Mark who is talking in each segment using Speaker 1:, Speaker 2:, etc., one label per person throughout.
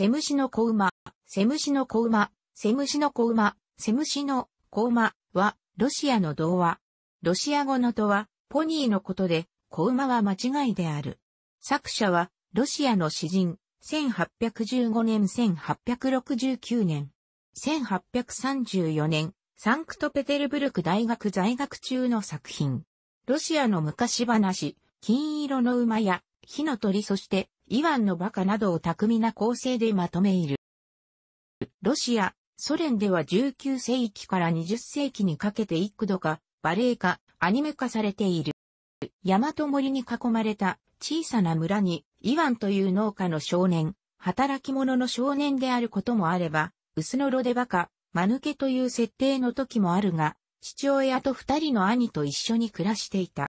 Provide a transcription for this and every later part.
Speaker 1: セムシの子馬、セムシの子馬、セムシの子馬、セムシの子馬は、ロシアの童話。ロシア語のとは、ポニーのことで、子馬は間違いである。作者は、ロシアの詩人、1815年1869年、1834年、サンクトペテルブルク大学在学中の作品。ロシアの昔話、金色の馬や、火の鳥そして、イワンのバカなどを巧みな構成でまとめいる。ロシア、ソ連では19世紀から20世紀にかけて幾度か、バレエ化、アニメ化されている。山と森に囲まれた小さな村に、イワンという農家の少年、働き者の少年であることもあれば、薄のろでバカ、間抜けという設定の時もあるが、父親と二人の兄と一緒に暮らしていた。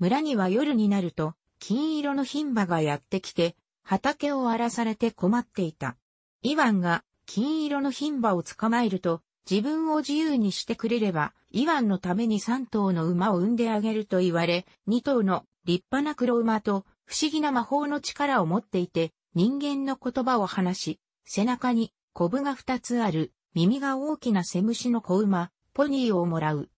Speaker 1: 村には夜になると、金色の牝馬がやってきて、畑を荒らされて困っていた。イワンが金色の牝馬を捕まえると、自分を自由にしてくれれば、イワンのために3頭の馬を産んであげると言われ、2頭の立派な黒馬と不思議な魔法の力を持っていて、人間の言葉を話し、背中にコブが2つある、耳が大きな背虫の子馬、ポニーをもらう。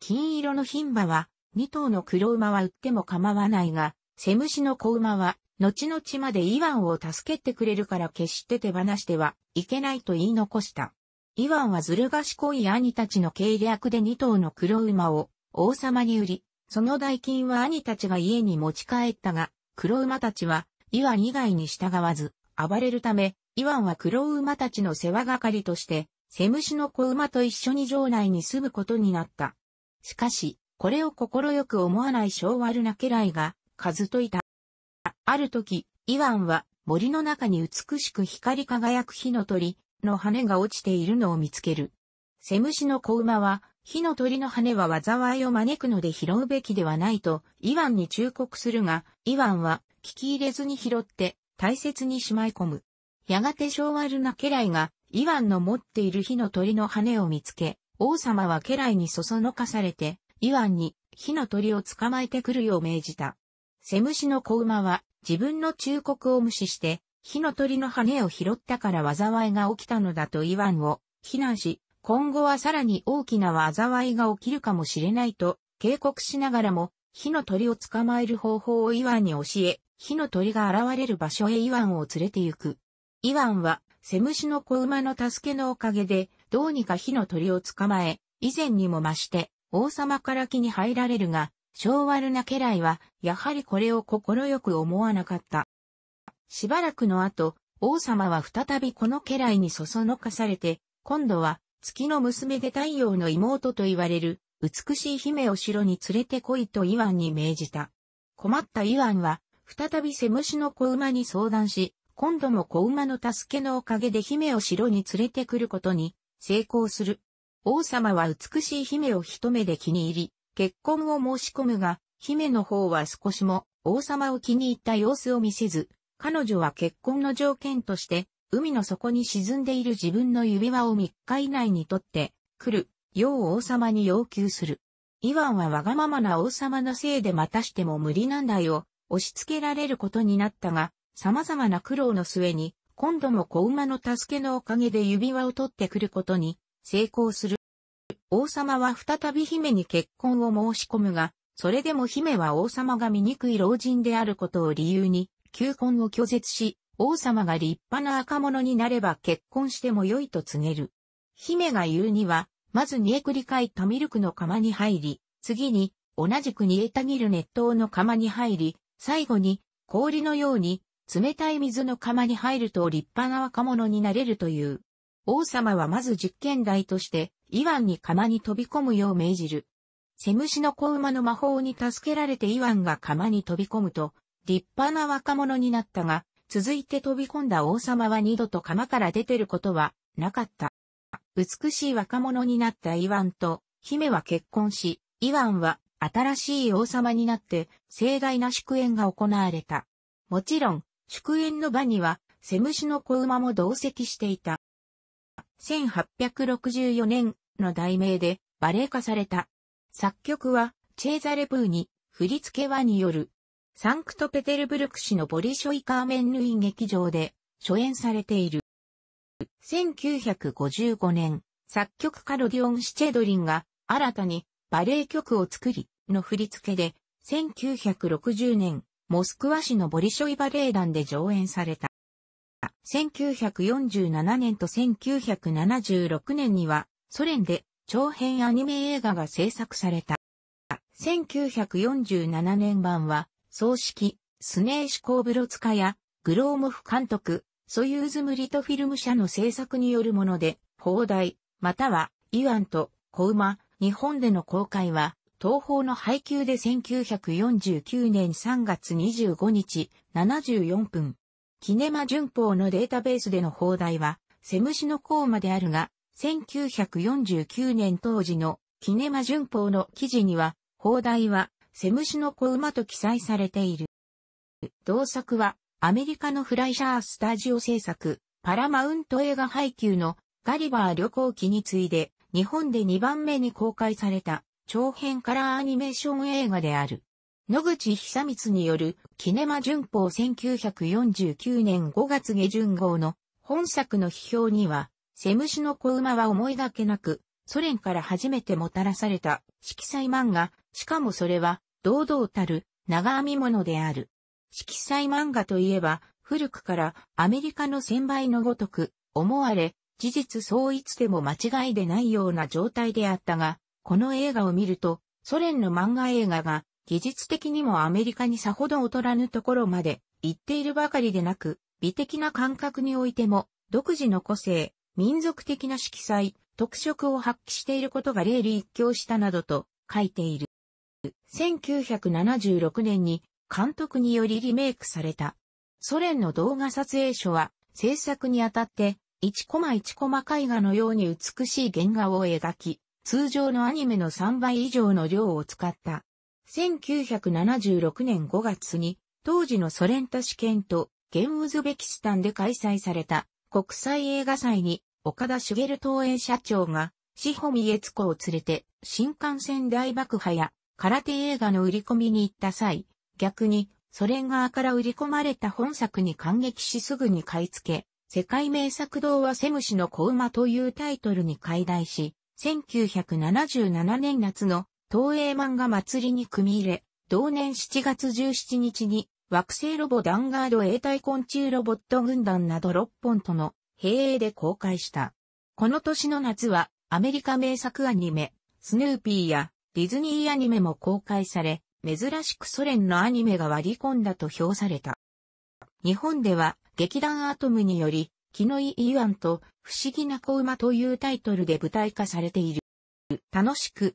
Speaker 1: 金色の牝馬は、2頭の黒馬は売っても構わないが、セムシの子馬は、後々までイワンを助けてくれるから決して手放してはいけないと言い残した。イワンはずる賢い兄たちの計略で2頭の黒馬を王様に売り、その代金は兄たちが家に持ち帰ったが、黒馬たちはイワン以外に従わず、暴れるため、イワンは黒馬たちの世話係として、セムシの子馬と一緒に城内に住むことになった。しかし、これを快く思わない小悪な家来が、数といた。ある時、イワンは森の中に美しく光り輝く火の鳥の羽が落ちているのを見つける。セムシの子馬は、火の鳥の羽は災いを招くので拾うべきではないと、イワンに忠告するが、イワンは聞き入れずに拾って大切にしまい込む。やがて昭和ルな家来が、イワンの持っている火の鳥の羽を見つけ、王様は家来にそそのかされて、イワンに火の鳥を捕まえてくるよう命じた。セムシの子馬は自分の忠告を無視して、火の鳥の羽を拾ったから災いが起きたのだとイワンを非難し、今後はさらに大きな災いが起きるかもしれないと警告しながらも、火の鳥を捕まえる方法をイワンに教え、火の鳥が現れる場所へイワンを連れて行く。イワンは、セムシの子馬の助けのおかげで、どうにか火の鳥を捕まえ、以前にも増して、王様から木に入られるが、昭和ルナ家来は、やはりこれを心よく思わなかった。しばらくの後、王様は再びこの家来にそそのかされて、今度は、月の娘で太陽の妹と言われる、美しい姫を城に連れて来いとイワンに命じた。困ったイワンは、再びセムシの子馬に相談し、今度も子馬の助けのおかげで姫を城に連れてくることに成功する。王様は美しい姫を一目で気に入り、結婚を申し込むが、姫の方は少しも王様を気に入った様子を見せず、彼女は結婚の条件として、海の底に沈んでいる自分の指輪を3日以内に取って来る、よう王様に要求する。イワンはわがままな王様のせいでまたしても無理なんだよ、押し付けられることになったが、様々な苦労の末に、今度も子馬の助けのおかげで指輪を取ってくることに成功する。王様は再び姫に結婚を申し込むが、それでも姫は王様が醜い老人であることを理由に、求婚を拒絶し、王様が立派な赤者になれば結婚しても良いと告げる。姫が言うには、まず煮えくり返ったミルクの釜に入り、次に、同じく煮えたぎる熱湯の釜に入り、最後に、氷のように、冷たい水の釜に入ると立派な若者になれるという。王様はまず実験台として、イワンに釜に飛び込むよう命じる。セムシの子馬の魔法に助けられてイワンが釜に飛び込むと、立派な若者になったが、続いて飛び込んだ王様は二度と釜から出てることはなかった。美しい若者になったイワンと、姫は結婚し、イワンは新しい王様になって盛大な祝宴が行われた。もちろん、祝宴の場には、セムシの子馬も同席していた。1864年の題名でバレエ化された。作曲はチェーザレプーに振り付けはによる。サンクトペテルブルク市のボリショイカーメンヌイ劇場で初演されている。1955年、作曲家ロディオン・シチェドリンが新たにバレエ曲を作りの振り付けで1960年、モスクワ市のボリショイバレエ団で上演された。1947年と1976年には、ソ連で長編アニメ映画が制作された。1947年版は、葬式、スネーシコーブロツカや、グローモフ監督、ソユーズムリトフィルム社の制作によるもので、放題、または、イワンと、コウマ、日本での公開は、東方の配給で1949年3月25日、74分、キネマ旬報のデータベースでの放題は、セムシのコーマであるが、1949年当時のキネマ旬報の記事には、放題はセムシのコーマと記載されている。同作は、アメリカのフライシャースタジオ制作、パラマウント映画配給のガリバー旅行記に次いで、日本で2番目に公開された長編カラーアニメーション映画である。野口久光による、キネマ旬報1949年5月下旬号の本作の批評には、セムシの子馬は思いがけなく、ソ連から初めてもたらされた色彩漫画、しかもそれは、堂々たる長編み物である。色彩漫画といえば、古くからアメリカの先輩のごとく、思われ、事実そういつでも間違いでないような状態であったが、この映画を見ると、ソ連の漫画映画が技術的にもアメリカにさほど劣らぬところまで行っているばかりでなく、美的な感覚においても、独自の個性、民族的な色彩、特色を発揮していることが例一教したなどと書いている。1976年に監督によりリメイクされた。ソ連の動画撮影所は制作にあたって1コマ1コマ絵画のように美しい原画を描き、通常のアニメの3倍以上の量を使った。1976年5月に、当時のソ連都市圏と、現ウズベキスタンで開催された国際映画祭に、岡田茂東映社長が、志保美悦子を連れて、新幹線大爆破や、空手映画の売り込みに行った際、逆に、ソ連側から売り込まれた本作に感激しすぐに買い付け、世界名作堂はセムシの子馬というタイトルに解題し、1977年夏の東映漫画祭りに組み入れ、同年7月17日に惑星ロボダンガード永代昆虫ロボット軍団など6本との併営で公開した。この年の夏はアメリカ名作アニメ、スヌーピーやディズニーアニメも公開され、珍しくソ連のアニメが割り込んだと評された。日本では劇団アトムにより、キのイ・イワンと不思議な子馬というタイトルで舞台化されている。楽しく